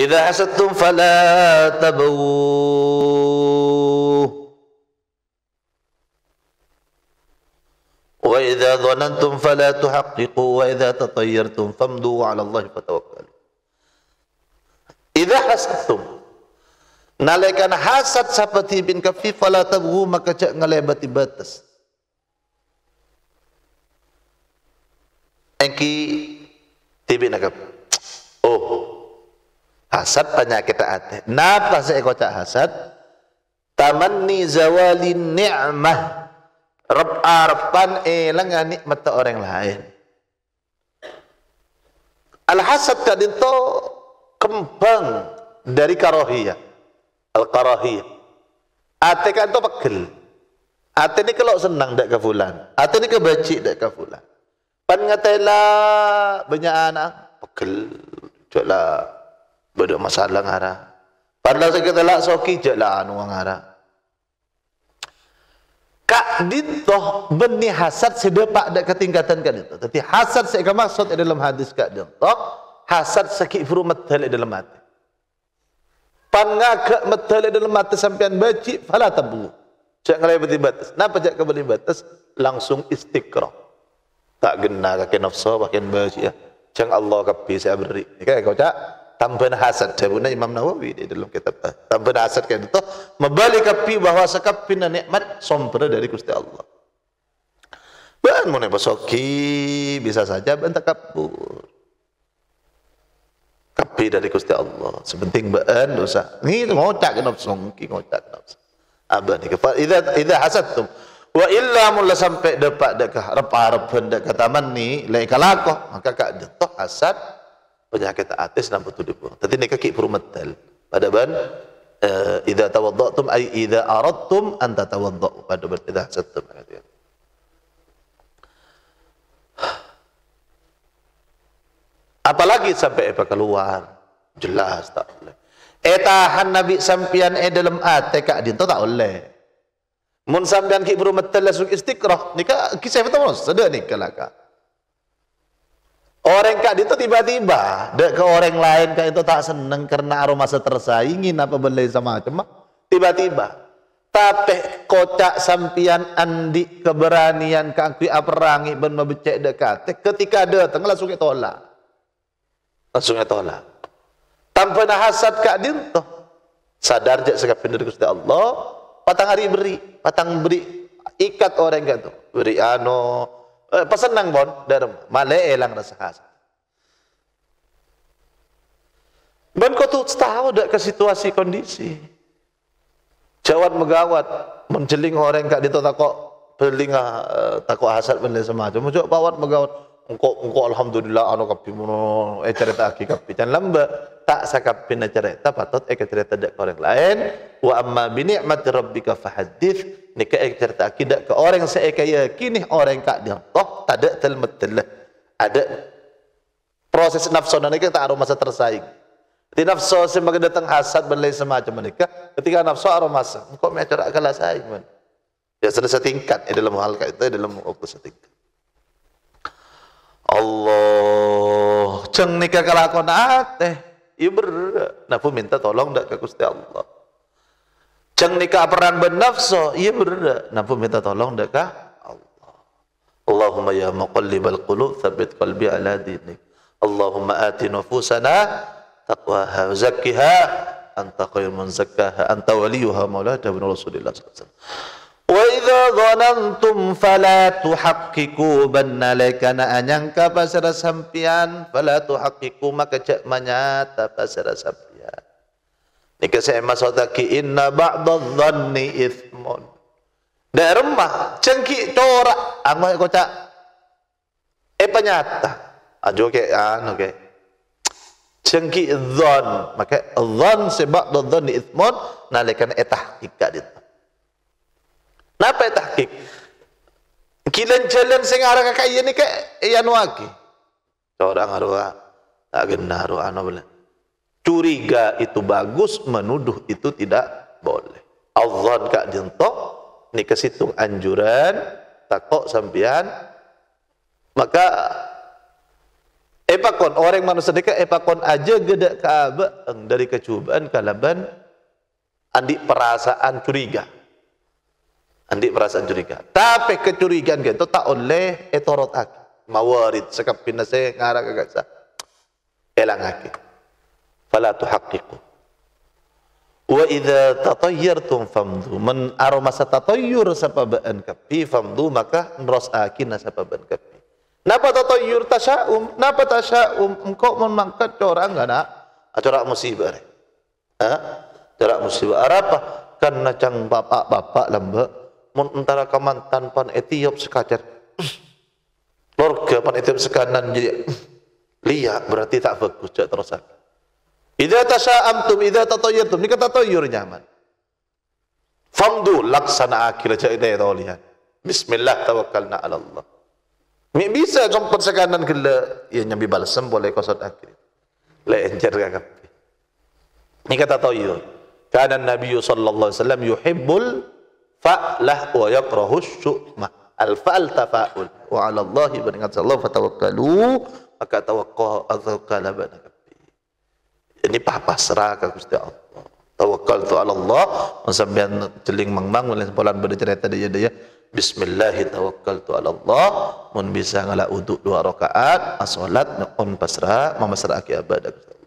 إذا حسدتم فلا تبووا وإذا ظننتم فلا تحققوا وإذا تطيرتم فامضوا على الله فتوكلوا إذا حسدتم نالكان حسد سبتي بن كفي فلا تبغوا ما كجأ نلبتي باتس أنكي تبينك او hasad penyakit hati napa saya kocak hasad ni zawali ni'mah Rab arpan elang ya nikmat orang lain. Al-hasad tadi itu kembang dari karohiyah. Al-karohiyah. Ate kan itu pegel. Ate ini kalau senang dak ke fulan. Ate ini kebaci dak ke fulan. Pan ngatela banyak anak pegel. Cuklah Bodo masalah ngara. Padahal sakit telak soki jalan uang ngara. Kak dintoh beni hasad sedepak dak ketingkatan kak dintoh. Tapi hasad saya maksud dalam hadis kak dintoh. Hasad sakit furu metal dalam hati. Pan Pangaka metal dalam hati sampean baci fala tabu. Cak ngelebeti batas. Napa cak kebeli batas? Langsung istiqroh. Tak gena kakek nafsu makin baci ya. Cang Allah kapi saya beri. Kayak kau cak tambah hasad jawabnya Imam Nawawi di dalam kitab tambah hasad kayak itu membalik kapi bahwa sekapina nikmat sombra dari Gusti Allah ban mau besoki bisa saja ban takabur kapi dari Gusti Allah sebenting ban dosa ini ngocak mau ki ngocak abah abadi kepal Itu, hasad hasadtum wa illa mula sampai depan dekat repa repen dekat taman ni lekalakoh, maka kak jatuh hasad penyakit atis dan butuh dibuang. Tadi ni kaki perumatal. Pada ban eh, idza tawaddatum ay idza aradtum an tatawaddau pada ban idza hasadtum. Apalagi sampai apa keluar. Jelas tak boleh. Etahan eh, Nabi sampian eh dalam ate kak dia tak boleh. Mun sampian ki berumatal lasuk istiqrah. Nikah kisah betul sedek nikah lah kak. Orang kak itu tiba-tiba, dek ke orang lain kak itu tak seneng karena aroma ingin apa beli sama cuma tiba-tiba. Tapi kocak sampian andi keberanian kaki aperangi ben mebecek dekat. Ketika datang langsung tolak. Langsung tolak. Tanpa nahasat kak dinto. Sadar je sekapin dari Gusti Allah, patang hari beri, patang beri ikat orang kak Beri ano, Eh, pasenang bon darem male elang rasa khas. Ben kau tuh tahu dak ke situasi kondisi. Jawat megawat menjeling orang kak di kok belinga uh, eh, takut hasad benda semacam. Mujuk pawat megawat engkau engkau alhamdulillah anu kapi mono eh cerita aki kapi dan lamba tak sakap pina tak patut ek cerita dak orang lain wa amma bi ni'mati rabbika fahaddits nika ek cerita akidak ke orang saya kaya kini orang kak dia toh tak ada telmetel ada proses nafsu dan kita tak aroma tersaing Di nafsu semakin datang hasad berlai semacam mereka ketika nafsu aromasa kok mecara kalah saing man ya sudah setingkat ya, dalam hal itu eh, dalam waktu setingkat Allah ceng nikah kelakonat ah, eh ia ya bergerak. Nah pun minta tolong tak ke Gusti Allah. Jeng nikah peran bernafsu, ia ya bergerak. Nah pun minta tolong tak ke Allah. Allahumma ya muqallibal qulub, thabbit qalbi ala dinik. Allahumma ati nufusana taqwaha wa zakkiha anta khairun zakkaha anta waliyuha maulata bin sallallahu alaihi wasallam idza dhanantum fala tuhaqqiqu bannale kana anyang ka pasara sampian fala tuhaqqiqu maka cek manyata pasara sampian nika saya masuk taki inna ba'dadh dhanni ithmun Dari remah cengki tora anggo kocak e eh, panyata ajo ke anu ke cengki don, maka dhon sebab dhon ithmun nalekan etah eh, ikat itu Napa ya tahqiq? Kilan jalan sing arah kakak iya ni iya kak iyan wagi. Orang arwah tak kena arwah anu bela. Curiga itu bagus, menuduh itu tidak boleh. Allah kak jentok ni kesitung anjuran takok sampian maka epakon orang manusia dekat epakon aja gede kaabah dari kecubaan kalaban andi perasaan curiga Andi perasaan curiga. Tapi kecurigaan itu tak oleh etorot aki. Mawarid sekap pinase ngarah kagak sah. Elang aki. Fala tuhaqqiqu. Wa idza tatayyartum famdu man aroma tatayyur sapabaan kapi famdu maka nros aki nasapabaan kapi. Napa tatayyur tasyaum? Napa tasyaum? Engkau memangkat corak gak nak? Corak musibah. Ha? Corak musibah. Arapa? Karena cang bapak-bapak lembek antara Kemantan pan Etiop sekacat. Lorga pan Etiop sekanan jadi liya berarti tak bagus jak terus. Idza amtum, idza tatayyartum Ini kata tayyur nyaman. Famdu laksana akil jak ide to lihat. Bismillah tawakkalna ala Allah. Mi bisa kompet sekanan gele ya nyambi balsem boleh kosot akil. Lencer kakak. Ini kata tayyur. Karena Nabi sallallahu alaihi wasallam yuhibbul fa'lah wa yakrahu syu'ma al fa'al tafa'ul wa 'ala Allah beringat Allah fatawakkalu maka tawakkal ini pasrah ke Gusti Allah tawakal tu ala Allah sampean celing mangmang oleh sempolan cerita dia dia Bismillah tawakal tu ala Allah mun bisa ngala uduk dua rakaat Asolat. on pasrah mamasrah akibat Gusti